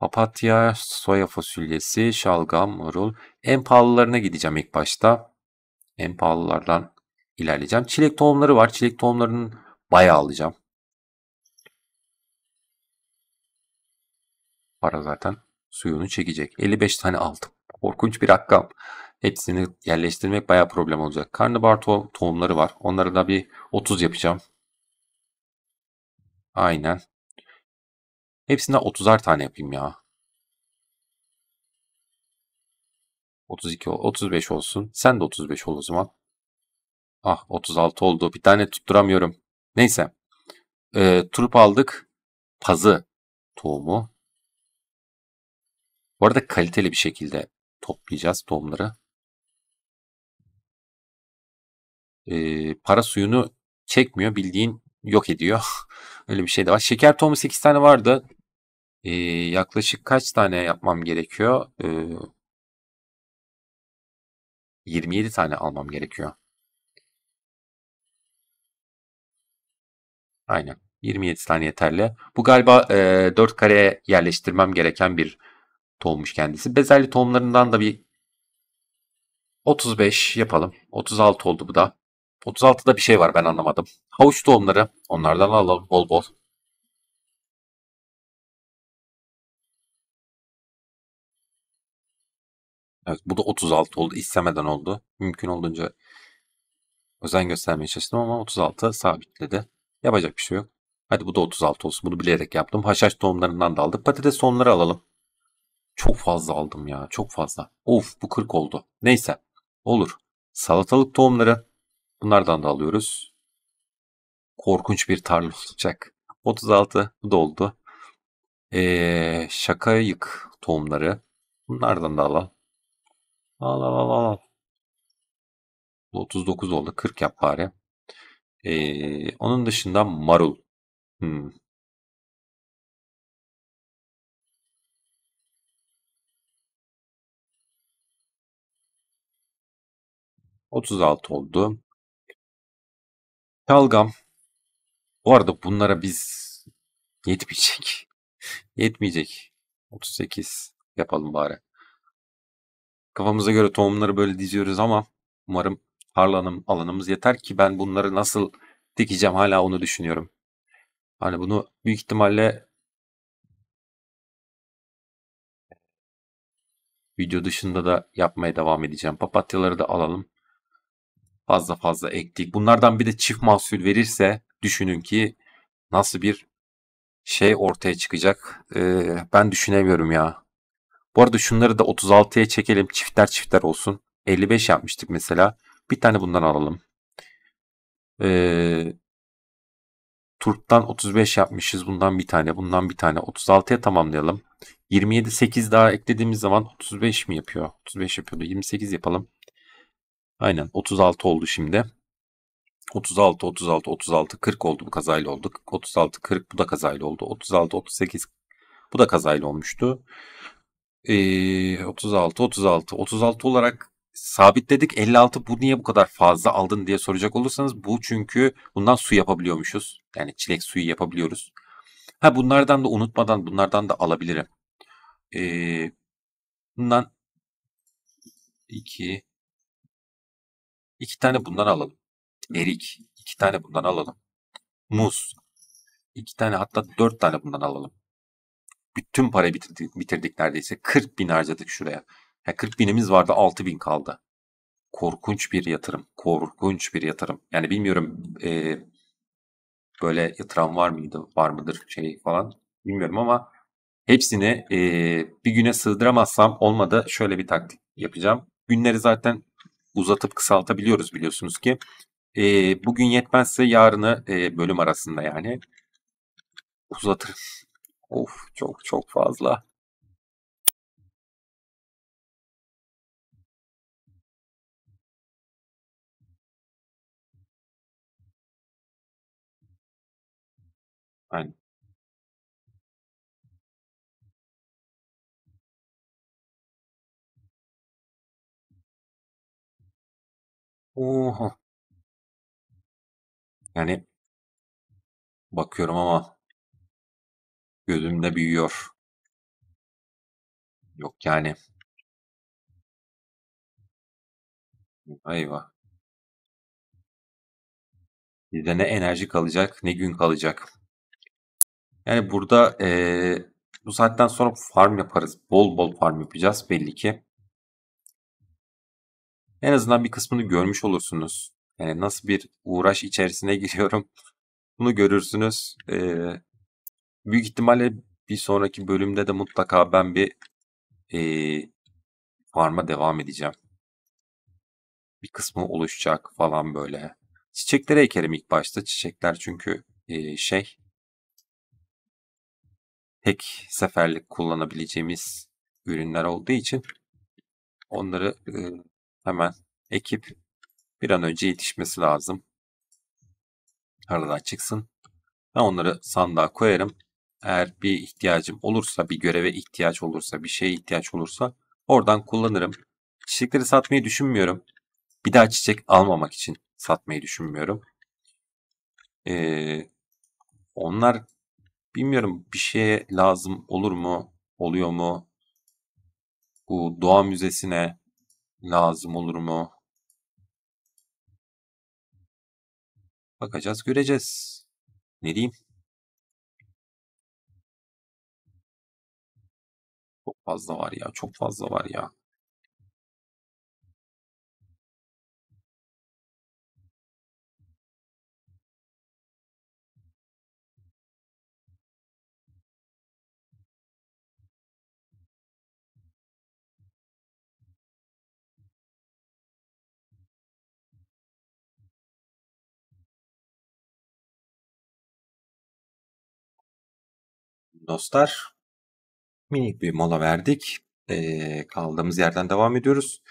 Papatya, soya fasulyesi, şalgam, marul. En pahalılarına gideceğim ilk başta. En pahalılardan ilerleyeceğim. Çilek tohumları var. Çilek tohumlarının bayağı alacağım. Para zaten suyunu çekecek. 55 tane aldım. Korkunç bir rakam. Hepsini yerleştirmek bayağı problem olacak. Karnabahar to tohumları var. Onları da bir 30 yapacağım. Aynen. Hepsinden 30'ar tane yapayım ya. 32, 35 olsun. Sen de 35 ol o zaman. Ah 36 oldu. Bir tane tutturamıyorum. Neyse. Ee, turp aldık. Pazı tohumu. Bu arada kaliteli bir şekilde toplayacağız tohumları. Ee, para suyunu çekmiyor. Bildiğin yok ediyor. Öyle bir şey de var. Şeker tohumu 8 tane vardı e, yaklaşık kaç tane yapmam gerekiyor? E, 27 tane almam gerekiyor. Aynen. 27 tane yeterli. Bu galiba e, 4 kareye yerleştirmem gereken bir tohummuş kendisi. Bezelye tohumlarından da bir 35 yapalım. 36 oldu bu da. 36'da bir şey var ben anlamadım. Havuç tohumları onlardan alalım bol bol. Evet bu da 36 oldu. İstemeden oldu. Mümkün olduğunca özen göstermeye çalıştım ama 36 sabitledi. Yapacak bir şey yok. Hadi bu da 36 olsun. Bunu bilerek yaptım. Haşhaş tohumlarından da aldık. Patates tohumları alalım. Çok fazla aldım ya. Çok fazla. Of bu 40 oldu. Neyse. Olur. Salatalık tohumları. Bunlardan da alıyoruz. Korkunç bir tarla olacak. 36 bu da oldu. Ee, şakayık tohumları. Bunlardan da alalım. Al al al al. 39 oldu. 40 yap bari. Ee, onun dışında marul. Hmm. Otuz oldu. Şalgam. Bu arada bunlara biz yetmeyecek. yetmeyecek. 38 yapalım bari. Kafamıza göre tohumları böyle diziyoruz ama umarım tarlanım alanımız yeter ki ben bunları nasıl dikeceğim hala onu düşünüyorum. Hani bunu büyük ihtimalle video dışında da yapmaya devam edeceğim. Papatyaları da alalım. Fazla fazla ektik. Bunlardan bir de çift mahsul verirse düşünün ki nasıl bir şey ortaya çıkacak. Ee, ben düşünemiyorum ya. Bu arada şunları da 36'ya çekelim. Çiftler çiftler olsun. 55 yapmıştık mesela. Bir tane bundan alalım. Ee, Turp'tan 35 yapmışız. Bundan bir tane. Bundan bir tane. 36'ya tamamlayalım. 27 8 daha eklediğimiz zaman 35 mi yapıyor? 35 yapıyordu. 28 yapalım. Aynen 36 oldu şimdi. 36 36 36 40 oldu bu kazayla olduk. 36 40 bu da kazayla oldu. 36 38 bu da kazayla olmuştu e, 36 36 36 olarak sabitledik. 56 bu niye bu kadar fazla aldın diye soracak olursanız bu çünkü bundan su yapabiliyormuşuz. Yani çilek suyu yapabiliyoruz. Ha bunlardan da unutmadan bunlardan da alabilirim. Ee, bundan iki iki tane bundan alalım. Erik iki tane bundan alalım. Muz iki tane hatta dört tane bundan alalım bütün para bitirdik, bitirdik neredeyse. 40 bin harcadık şuraya. Yani 40 binimiz vardı 6 bin kaldı. Korkunç bir yatırım. Korkunç bir yatırım. Yani bilmiyorum e, böyle yatıran var mıydı, var mıdır şey falan bilmiyorum ama hepsini e, bir güne sığdıramazsam olmadı şöyle bir taktik yapacağım. Günleri zaten uzatıp kısaltabiliyoruz biliyorsunuz ki. E, bugün yetmezse yarını e, bölüm arasında yani uzatırım. Of çok çok fazla. Aynen. Oha. Yani bakıyorum ama gözümde büyüyor. Yok yani. Eyvah. Bizde ne enerji kalacak ne gün kalacak. Yani burada ee, bu saatten sonra farm yaparız. Bol bol farm yapacağız belli ki. En azından bir kısmını görmüş olursunuz. Yani nasıl bir uğraş içerisine giriyorum. Bunu görürsünüz. Ee, büyük ihtimalle bir sonraki bölümde de mutlaka ben bir e, farma devam edeceğim. Bir kısmı oluşacak falan böyle. Çiçeklere ekerim ilk başta. Çiçekler çünkü e, şey tek seferlik kullanabileceğimiz ürünler olduğu için onları e, hemen ekip bir an önce yetişmesi lazım. Aradan çıksın. Ben onları sandığa koyarım eğer bir ihtiyacım olursa, bir göreve ihtiyaç olursa, bir şeye ihtiyaç olursa oradan kullanırım. Çiçekleri satmayı düşünmüyorum. Bir daha çiçek almamak için satmayı düşünmüyorum. Ee, onlar bilmiyorum bir şeye lazım olur mu, oluyor mu? Bu doğa müzesine lazım olur mu? Bakacağız, göreceğiz. Ne diyeyim? fazla var ya. Çok fazla var ya. dostlar. Minik bir mola verdik. Ee, kaldığımız yerden devam ediyoruz.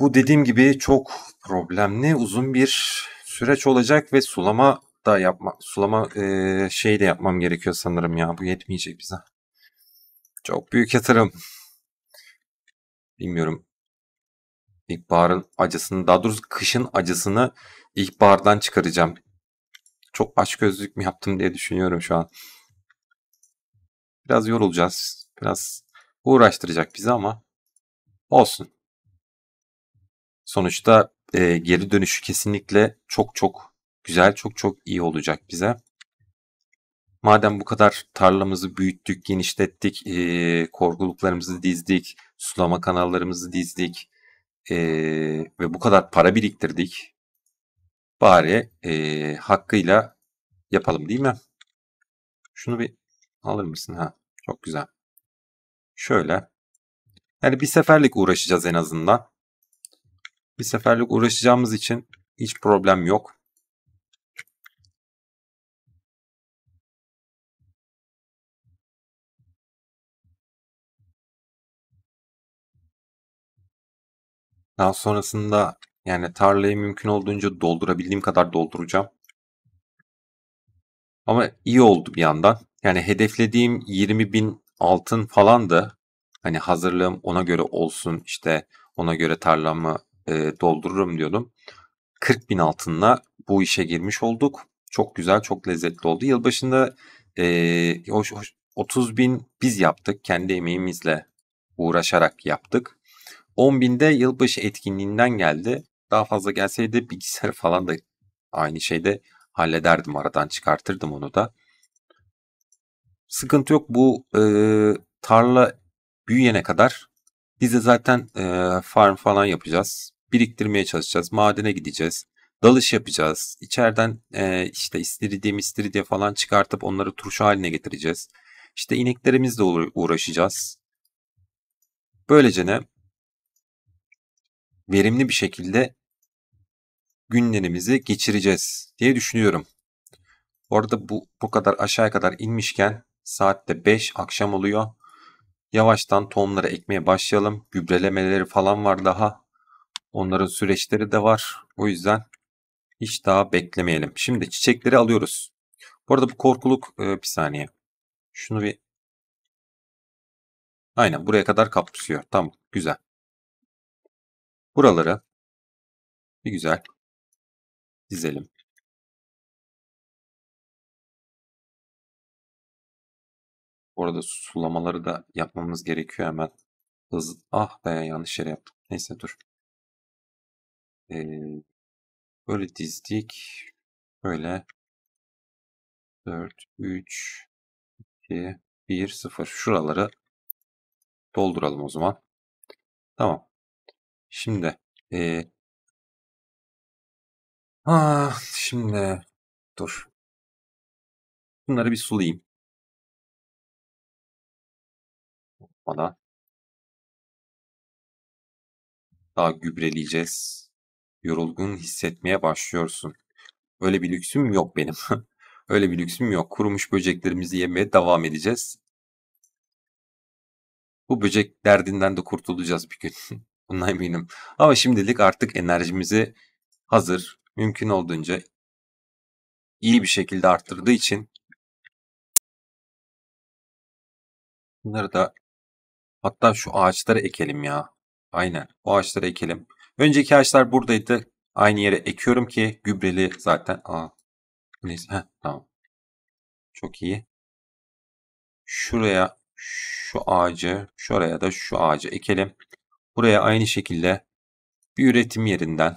Bu dediğim gibi çok problemli, uzun bir süreç olacak ve sulama da yapma, sulama e, şey de yapmam gerekiyor sanırım ya. Bu yetmeyecek bize. Çok büyük yatırım. Bilmiyorum. İlkbaharın acısını, daha doğrusu kışın acısını ilkbahardan çıkaracağım. Çok açgözlük mü yaptım diye düşünüyorum şu an. Biraz yorulacağız. Biraz uğraştıracak bizi ama olsun. Sonuçta e, geri dönüşü kesinlikle çok çok güzel, çok çok iyi olacak bize. Madem bu kadar tarlamızı büyüttük, genişlettik, e, korkuluklarımızı dizdik, sulama kanallarımızı dizdik e, ve bu kadar para biriktirdik, bari e, hakkıyla yapalım değil mi? Şunu bir Alır mısın? Ha, çok güzel. Şöyle. Yani bir seferlik uğraşacağız en azından. Bir seferlik uğraşacağımız için hiç problem yok. Daha sonrasında yani tarlayı mümkün olduğunca doldurabildiğim kadar dolduracağım. Ama iyi oldu bir yandan. Yani hedeflediğim 20 bin altın falan da hani hazırlığım ona göre olsun işte ona göre tarlamı e, doldururum diyordum. 40 bin altınla bu işe girmiş olduk. Çok güzel, çok lezzetli oldu. Yılbaşında e, hoş, hoş, 30 bin biz yaptık. Kendi emeğimizle uğraşarak yaptık. 10 binde yılbaşı etkinliğinden geldi. Daha fazla gelseydi bilgisayar falan da aynı şeyde hallederdim. Aradan çıkartırdım onu da. Sıkıntı yok bu e, tarla büyüyene kadar biz de zaten e, farm falan yapacağız. Biriktirmeye çalışacağız. Madene gideceğiz. Dalış yapacağız. İçeriden e, işte istiridye mistiridye falan çıkartıp onları turşu haline getireceğiz. işte ineklerimizle uğraşacağız. Böylece ne? Verimli bir şekilde günlerimizi geçireceğiz diye düşünüyorum. Orada bu bu kadar aşağıya kadar inmişken Saatte 5 akşam oluyor. Yavaştan tohumları ekmeye başlayalım. Gübrelemeleri falan var daha. Onların süreçleri de var. O yüzden hiç daha beklemeyelim. Şimdi çiçekleri alıyoruz. Bu arada bu korkuluk e, bir saniye. Şunu bir Aynen buraya kadar kapsıyor. Tamam güzel. Buraları bir güzel dizelim. Bu arada sulamaları da yapmamız gerekiyor hemen. Hız... Ah be yanlış yere yaptım. Neyse dur. Ee, böyle dizdik. Böyle 4, 3, 2, 1, 0. Şuraları dolduralım o zaman. Tamam. Şimdi ee, ah, şimdi dur. Bunları bir sulayayım. bana daha gübreleyeceğiz. Yorulgun hissetmeye başlıyorsun. Öyle bir lüksüm yok benim. Öyle bir lüksüm yok. Kurumuş böceklerimizi yemeye devam edeceğiz. Bu böcek derdinden de kurtulacağız bir gün. Bundan eminim. Ama şimdilik artık enerjimizi hazır, mümkün olduğunca iyi bir şekilde arttırdığı için bunları da Hatta şu ağaçları ekelim ya. Aynen o ağaçları ekelim. Önceki ağaçlar buradaydı. Aynı yere ekiyorum ki gübreli zaten. Aa. Neyse heh, tamam. Çok iyi. Şuraya şu ağacı, şuraya da şu ağacı ekelim. Buraya aynı şekilde bir üretim yerinden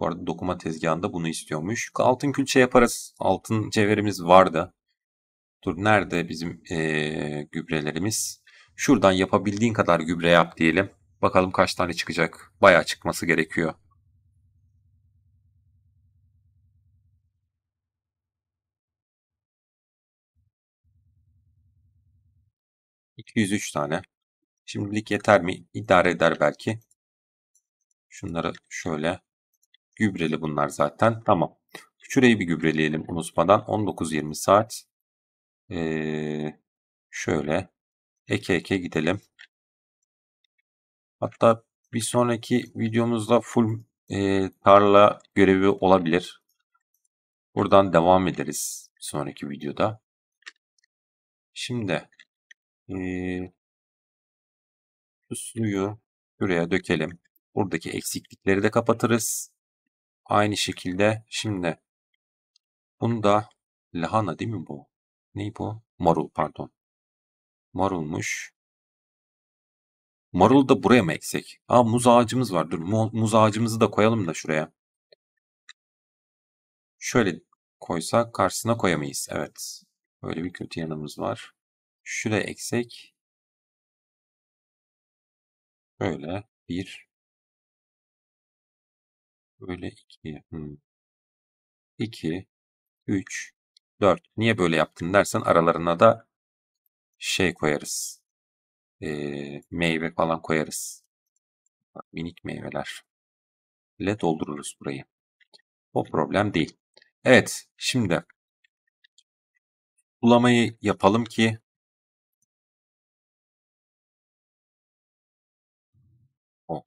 bu arada dokuma tezgahında bunu istiyormuş. Altın külçe yaparız. Altın cevherimiz vardı. Dur nerede bizim ee, gübrelerimiz? Şuradan yapabildiğin kadar gübre yap diyelim. Bakalım kaç tane çıkacak. Bayağı çıkması gerekiyor. ...203 tane. Şimdilik yeter mi? İdare eder belki. Şunları şöyle. Gübreli bunlar zaten. Tamam. Şurayı bir gübreleyelim unutmadan. 19-20 saat. Ee, şöyle eke eke gidelim. Hatta bir sonraki videomuzda full e, tarla görevi olabilir. Buradan devam ederiz sonraki videoda. Şimdi e, suyu buraya dökelim. Buradaki eksiklikleri de kapatırız. Aynı şekilde şimdi bunu da lahana değil mi bu? Ne bu? Marul pardon. Marulmuş. Marul da buraya mı eksek? Aa muz ağacımız var. Dur muz ağacımızı da koyalım da şuraya. Şöyle koysak karşısına koyamayız. Evet. Böyle bir kötü yanımız var. Şuraya eksek. Böyle bir. Böyle iki. Hmm. İki. Üç. Dört. Niye böyle yaptın dersen aralarına da şey koyarız. E, meyve falan koyarız. Minik meyveler. ile doldururuz burayı. O problem değil. Evet şimdi bulamayı yapalım ki o.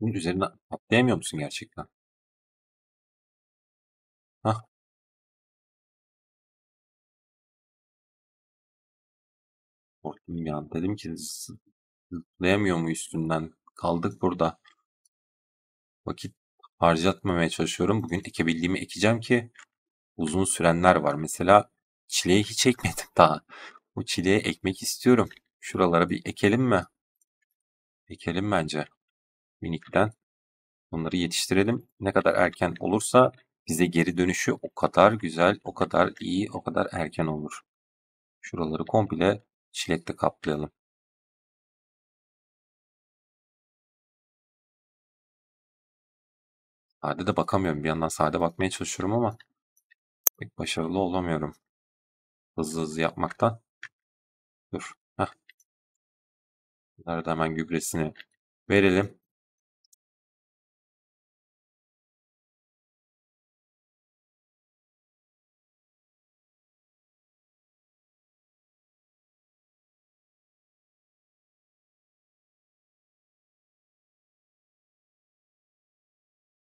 Bunun üzerine atlayamıyor musun gerçekten? korktum bir an. Dedim ki zıplayamıyor mu üstünden? Kaldık burada. Vakit harcatmamaya çalışıyorum. Bugün ekebildiğimi ekeceğim ki uzun sürenler var. Mesela çileği hiç ekmedim daha. Bu çileği ekmek istiyorum. Şuralara bir ekelim mi? Ekelim bence. Minikten. Bunları yetiştirelim. Ne kadar erken olursa bize geri dönüşü o kadar güzel, o kadar iyi, o kadar erken olur. Şuraları komple çilekle kaplayalım. Sade de bakamıyorum. Bir yandan sade bakmaya çalışıyorum ama pek başarılı olamıyorum. Hızlı hızlı yapmaktan. Dur. Heh. Bunları hemen gübresini verelim.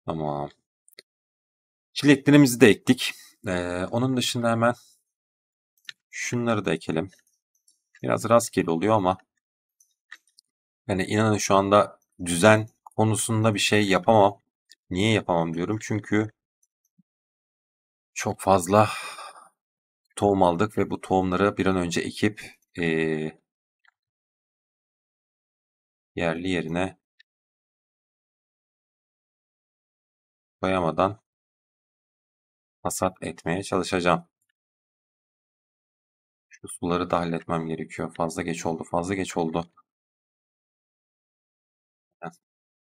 Ama Çileklerimizi de ektik. Ee, onun dışında hemen şunları da ekelim. Biraz rastgele oluyor ama yani inanın şu anda düzen konusunda bir şey yapamam. Niye yapamam diyorum? Çünkü çok fazla tohum aldık ve bu tohumları bir an önce ekip e, yerli yerine koyamadan hasat etmeye çalışacağım. Şu suları da halletmem gerekiyor. Fazla geç oldu. Fazla geç oldu.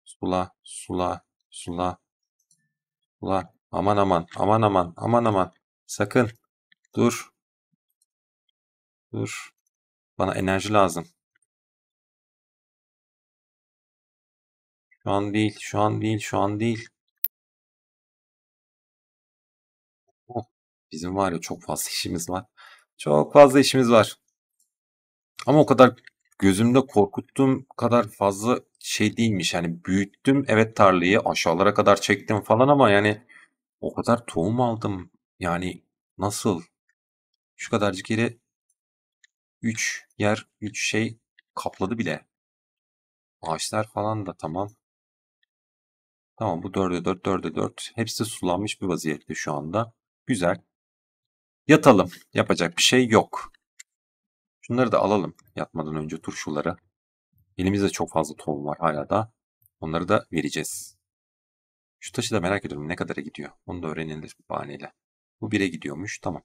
Sula, sula, sula, sula. Aman aman, aman aman, aman aman. Sakın. Dur. Dur. Bana enerji lazım. Şu an değil, şu an değil, şu an değil. Bizim var ya çok fazla işimiz var. Çok fazla işimiz var. Ama o kadar gözümde korkuttuğum kadar fazla şey değilmiş. Yani büyüttüm evet tarlayı aşağılara kadar çektim falan ama yani o kadar tohum aldım. Yani nasıl? Şu kadarcık yeri 3 yer 3 şey kapladı bile. Ağaçlar falan da tamam. Tamam bu 4'e 4, 4'e 4. Hepsi sulanmış bir vaziyette şu anda. Güzel. Yatalım. Yapacak bir şey yok. Şunları da alalım yatmadan önce turşuları. Elimizde çok fazla tohum var hala da. Onları da vereceğiz. Şu taşı da merak ediyorum ne kadara gidiyor. Onu da öğrenilir bahaneyle. Bu bire gidiyormuş. Tamam.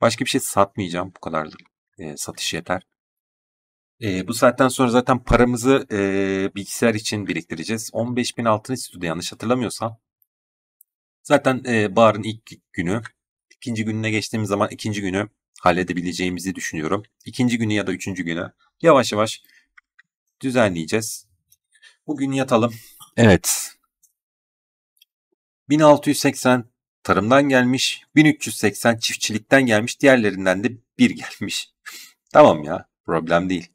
Başka bir şey satmayacağım. Bu kadar e, satış yeter. E, bu saatten sonra zaten paramızı e, bilgisayar için biriktireceğiz. 15.000 altın istiyordu yanlış hatırlamıyorsam. Zaten e, barın ilk günü ikinci gününe geçtiğimiz zaman ikinci günü halledebileceğimizi düşünüyorum. İkinci günü ya da üçüncü günü yavaş yavaş düzenleyeceğiz. Bugün yatalım. Evet. 1680 tarımdan gelmiş, 1380 çiftçilikten gelmiş, diğerlerinden de bir gelmiş. tamam ya, problem değil.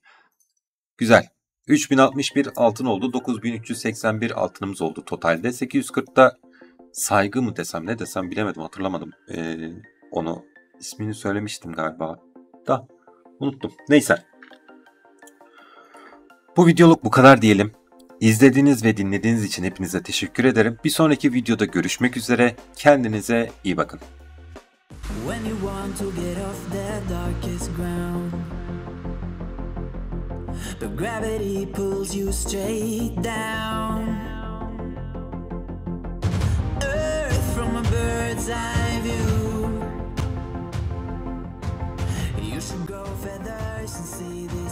Güzel. 3061 altın oldu, 9381 altınımız oldu totalde. 840'da saygı mı desem ne desem bilemedim hatırlamadım. Ee, onu ismini söylemiştim galiba da unuttum. Neyse. Bu videoluk bu kadar diyelim. İzlediğiniz ve dinlediğiniz için hepinize teşekkür ederim. Bir sonraki videoda görüşmek üzere. Kendinize iyi bakın. When you want to get off the darkest ground But gravity pulls you straight down bird's eye view. You should grow feathers and see the